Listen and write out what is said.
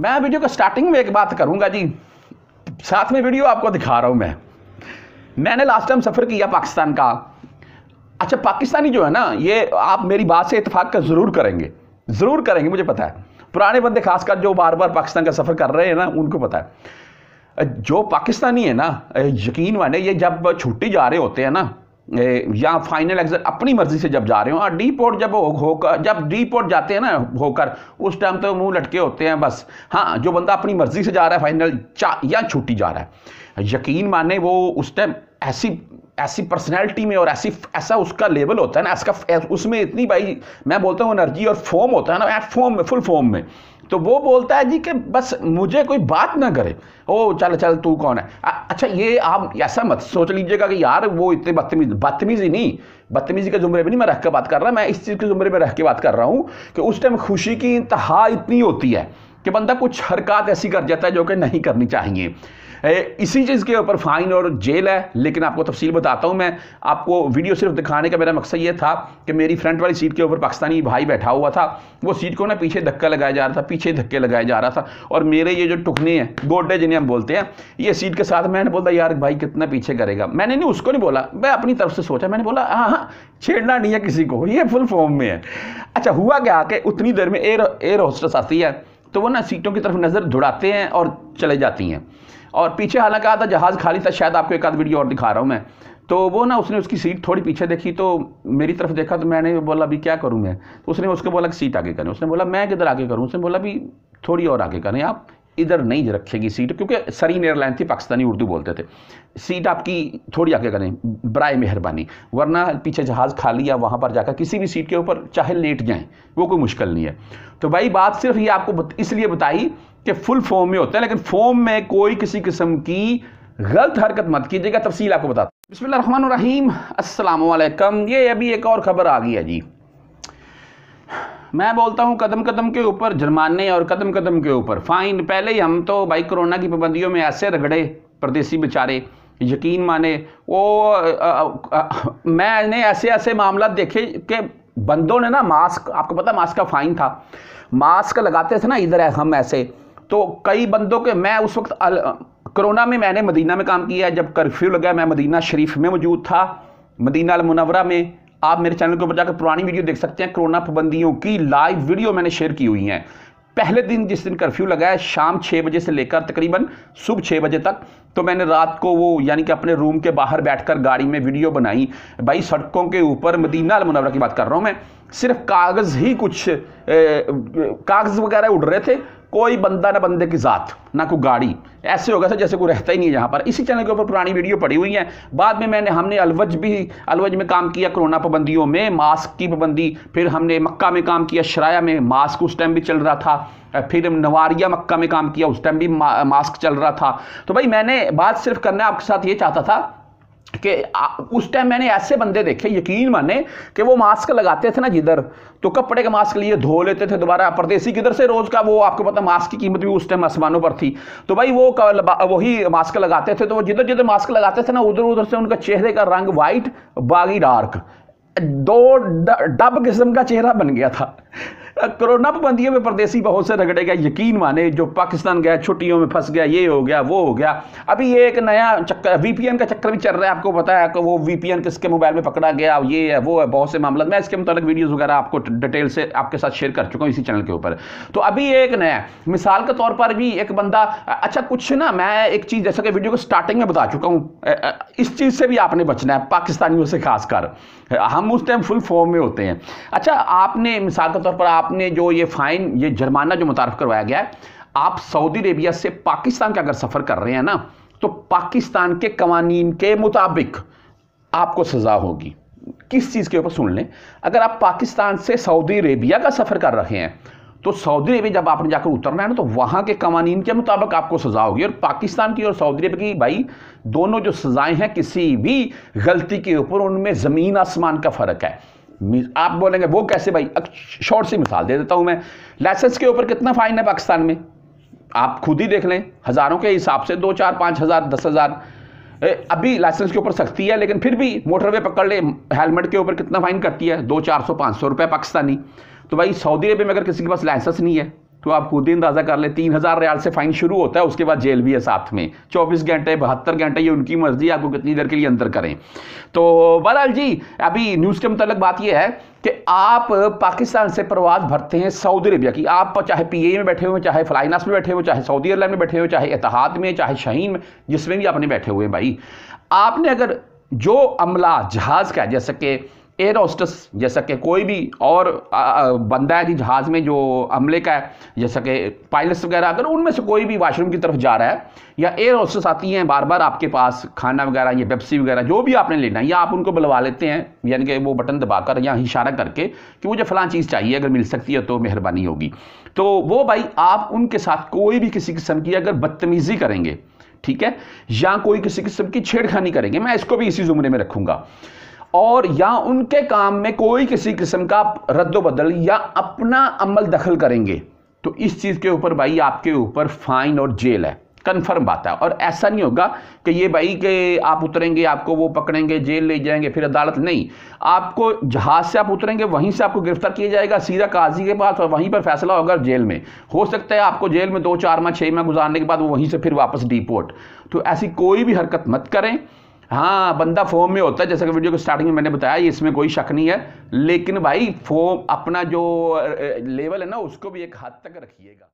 मैं वीडियो को स्टार्टिंग में एक बात करूंगा जी साथ में वीडियो आपको दिखा रहा हूं मैं मैंने लास्ट टाइम सफ़र किया पाकिस्तान का अच्छा पाकिस्तानी जो है ना ये आप मेरी बात से इतफाक़ कर ज़रूर करेंगे ज़रूर करेंगे मुझे पता है पुराने बंदे खासकर जो बार बार पाकिस्तान का सफ़र कर रहे हैं ना उनको पता है जो पाकिस्तानी है ना यकीन माने ये जब छुट्टी जा रहे होते हैं ना या फाइनल एग्जाम अपनी मर्जी से जब जा रहे हो और डी पोर्ट जब होकर जब डी पोर्ट जाते हैं ना होकर उस टाइम तो मुंह लटके होते हैं बस हाँ जो बंदा अपनी मर्जी से जा रहा है फाइनल या छुट्टी जा रहा है यकीन माने वो उस टाइम ऐसी ऐसी पर्सनैलिटी में और ऐसी ऐसा उसका लेवल होता है ना इसका उसमें इतनी भाई मैं बोलता हूँ एनर्जी और फॉर्म होता है ना फॉर्म में फुल फॉर्म में तो वो बोलता है जी कि बस मुझे कोई बात ना करे ओ चल चल तू कौन है आ, अच्छा ये आप ऐसा मत सोच लीजिएगा कि यार वो इतने बदतमीज बदतमीजी नहीं बदतमीजी के जुमरे में नहीं मैं रख के बात कर रहा मैं इस चीज़ के जुमरे में रह के बात कर रहा हूँ कि उस टाइम खुशी की इंतहा इतनी होती है कि बंदा कुछ हरकत ऐसी कर जाता है जो कि नहीं करनी चाहिए इसी चीज़ के ऊपर फ़ाइन और जेल है लेकिन आपको तफसील बताता हूँ मैं आपको वीडियो सिर्फ दिखाने का मेरा मकसद ये था कि मेरी फ्रंट वाली सीट के ऊपर पाकिस्तानी भाई बैठा हुआ था वो सीट को ना पीछे धक्का लगाया जा रहा था पीछे धक्के लगाया जा रहा था और मेरे ये जो टुकने हैं गोडे जिन्हें हम बोलते हैं ये सीट के साथ मैंने बोला यार भाई कितना पीछे करेगा मैंने नहीं उसको नहीं बोला मैं अपनी तरफ से सोचा मैंने बोला हाँ हाँ छेड़ना नहीं है किसी को ये फुल फॉर्म में है अच्छा हुआ क्या कि उतनी देर में एयर एयर होस्टस आती है तो वो ना सीटों की तरफ नज़र दौड़ाते हैं और चले जाती हैं और पीछे हालांकि आता जहाज़ खाली था शायद आपको एक आध वीडियो और दिखा रहा हूँ मैं तो वो ना उसने उसकी सीट थोड़ी पीछे देखी तो मेरी तरफ देखा तो मैंने बोला अभी क्या करूँ मैं तो उसने उसको बोला कि सीट आगे करें उसने बोला मैं किधर आगे करूँ उसने बोला अभी थोड़ी और आगे करें आप इधर नहीं रखेगी सीट क्योंकि सरीन एयरलाइन थी पाकिस्तानी उर्दू बोलते थे सीट आपकी थोड़ी आगे करें बर मेहरबानी वरना पीछे जहाज़ खाली या वहाँ पर जाकर किसी भी सीट के ऊपर चाहे लेट जाएं वो कोई मुश्किल नहीं है तो भाई बात सिर्फ ये आपको इसलिए बताई कि फुल फॉर्म में होता है लेकिन फॉर्म में कोई किसी किस्म की गलत हरकत मत कीजिएगा तफसील आपको बताता बसमिल रहीम अस्सलाम ये अभी एक और खबर आ गई है जी मैं बोलता हूँ कदम कदम के ऊपर जुर्माने और कदम कदम के ऊपर फाइन पहले ही हम तो भाई कोरोना की पाबंदियों में ऐसे रगड़े परदेसी बेचारे यकीन माने वो आ, आ, आ, मैंने ऐसे ऐसे मामला देखे कि बंदों ने ना मास्क आपको पता मास्क का फ़ाइन था मास्क लगाते थे ना इधर है हम ऐसे तो कई बंदों के मैं उस वक्त कोरोना में मैंने मदीना में काम किया जब कर्फ्यू लगा मैं मदीना शरीफ में मौजूद था मदीना मुनवरा में आप मेरे चैनल के ऊपर जाकर पुरानी वीडियो देख सकते हैं कोरोना पाबंदियों की लाइव वीडियो मैंने शेयर की हुई है पहले दिन जिस दिन कर्फ्यू लगा है शाम छः बजे से लेकर तकरीबन सुबह छः बजे तक तो मैंने रात को वो यानी कि अपने रूम के बाहर बैठकर गाड़ी में वीडियो बनाई भाई सड़कों के ऊपर मदीना अलमनवरा की बात कर रहा हूँ मैं सिर्फ कागज़ ही कुछ कागज़ वगैरह उड़ रहे थे कोई बंदा ना बंदे की ज़ात ना कोई गाड़ी ऐसे होगा सर जैसे कोई रहता ही नहीं है यहाँ पर इसी चैनल के ऊपर पुरानी वीडियो पड़ी हुई है बाद में मैंने हमने अलवज भी अलवज में काम किया कोरोना पाबंदियों में मास्क की पाबंदी फिर हमने मक्का में काम किया शराया में मास्क उस टाइम भी चल रहा था फिर नवारिया मक्का में काम किया उस टाइम भी मास्क चल रहा था तो भाई मैंने बात सिर्फ करना आपके साथ ये चाहता था कि उस टाइम मैंने ऐसे बंदे देखे यकीन माने कि वो मास्क लगाते थे ना जिधर तो कपड़े के मास्क लिए धो लेते थे दोबारा परदेसी किधर से रोज़ का वो आपको पता मास्क की कीमत भी उस टाइम आसमानों पर थी तो भाई वो वही मास्क लगाते थे तो वो जिधर जिधर मास्क लगाते थे ना उधर उधर से उनका चेहरे का रंग वाइट बागी डार्क दो डब किस्म का चेहरा बन गया था कोरोना पाबंदियों में परदेसी बहुत से रगड़े गए यकीन माने जो पाकिस्तान गया छुट्टियों में फंस गया ये हो गया वो हो गया अभी ये एक नया चक्कर वीपीएन का चक्कर भी चल रहा है आपको पता है कि वो वीपीएन किसके मोबाइल में पकड़ा गया ये है वो है बहुत से मामला मैं इसके मुताबिक वीडियोज़ वगैरह आपको डिटेल से आपके साथ शेयर कर चुका हूँ इसी चैनल के ऊपर तो अभी एक नया मिसाल के तौर पर भी एक बंदा अच्छा कुछ ना मैं एक चीज़ जैसा कि वीडियो को स्टार्टिंग में बता चुका हूँ इस चीज़ से भी आपने बचना है पाकिस्तानियों से खासकर हम उस टाइम फुल फॉर्म में होते हैं अच्छा आपने मिसाल के तौर पर आप आपने जो ये फ़ाइन ये जुर्माना जो मुतारफ़ करवाया गया है आप सऊदी अरेबिया से पाकिस्तान का अगर सफ़र कर रहे हैं ना तो पाकिस्तान के कवानी के मुताबिक आपको सज़ा होगी किस चीज़ के ऊपर सुन लें अगर आप पाकिस्तान से सऊदी अरेबिया का सफ़र कर रहे हैं तो सऊदी अरेबिया जब आपने जाकर उतरना है ना तो वहां के कवानीन के मुताबिक आपको सज़ा होगी और पाकिस्तान की और सऊदी अरेबिया की भाई दोनों जो सजाएं हैं किसी भी गलती के ऊपर उनमें ज़मीन आसमान का फ़र्क है आप बोलेंगे वो कैसे भाई शॉर्ट सी मिसाल दे देता हूं मैं लाइसेंस के ऊपर कितना फाइन है पाकिस्तान में आप खुद ही देख लें हज़ारों के हिसाब से दो चार पांच हज़ार दस हज़ार अभी लाइसेंस के ऊपर सख्ती है लेकिन फिर भी मोटरवे पकड़ ले हेलमेट के ऊपर कितना फाइन करती है दो चार सौ पांच सौ रुपए पाकिस्तानी तो भाई सऊदी अरब में अगर किसी के पास लाइसेंस नहीं है तो आप खुद ही अंदाज़ा कर ले तीन हज़ार रियाल से फाइन शुरू होता है उसके बाद जेल भी है साथ में चौबीस घंटे बहत्तर घंटे ये उनकी मर्जी आपको कितनी देर के लिए अंदर करें तो बहरहाल जी अभी न्यूज़ के मुतालिक बात यह है कि आप पाकिस्तान से प्रवास भरते हैं सऊदी अरबिया की आप चाहे पीए में बैठे हुए चाहे फ्लाइनास में बैठे हुए चाहे सऊदी अरब में बैठे हुए चाहे एतहाद में चाहे शहीन में जिसमें भी आपने बैठे हुए हैं भाई आपने अगर जो अमला जहाज़ का जैसे कि एयर होस्टस जैसा कि कोई भी और बंदा है जी जहाज़ में जो अमले का है जैसा कि पायलट्स वगैरह अगर उनमें से कोई भी वाशरूम की तरफ जा रहा है या एयर होस्टस आती हैं बार बार आपके पास खाना वगैरह या पेप्सी वगैरह जो भी आपने लेना है या आप उनको बुलवा लेते हैं यानी कि वो बटन दबाकर या इशारा करके कि मुझे फ़लाँ चीज़ चाहिए अगर मिल सकती है तो मेहरबानी होगी तो वो भाई आप उनके साथ कोई भी किसी किस्म की अगर बदतमीज़ी करेंगे ठीक है या कोई किसी किस्म की छेड़खानी करेंगे मैं इसको भी इसी ज़ुमरे में रखूँगा और या उनके काम में कोई किसी किस्म का रद्दोबदल या अपना अमल दखल करेंगे तो इस चीज़ के ऊपर भाई आपके ऊपर फ़ाइन और जेल है कन्फर्म बात है और ऐसा नहीं होगा कि ये भाई के आप उतरेंगे आपको वो पकड़ेंगे जेल ले जाएंगे फिर अदालत नहीं आपको जहाज से आप उतरेंगे वहीं से आपको गिरफ्तार किया जाएगा सीधा काजी के पास और वहीं पर फैसला होगा जेल में हो सकता है आपको जेल में दो चार माह छः माह गुजारने के बाद वो वहीं से फिर वापस डिपोर्ट तो ऐसी कोई भी हरकत मत करें हाँ बंदा फॉर्म में होता है जैसा कि वीडियो के स्टार्टिंग में मैंने बताया इसमें कोई शक नहीं है लेकिन भाई फॉर्म अपना जो लेवल है ना उसको भी एक हद तक रखिएगा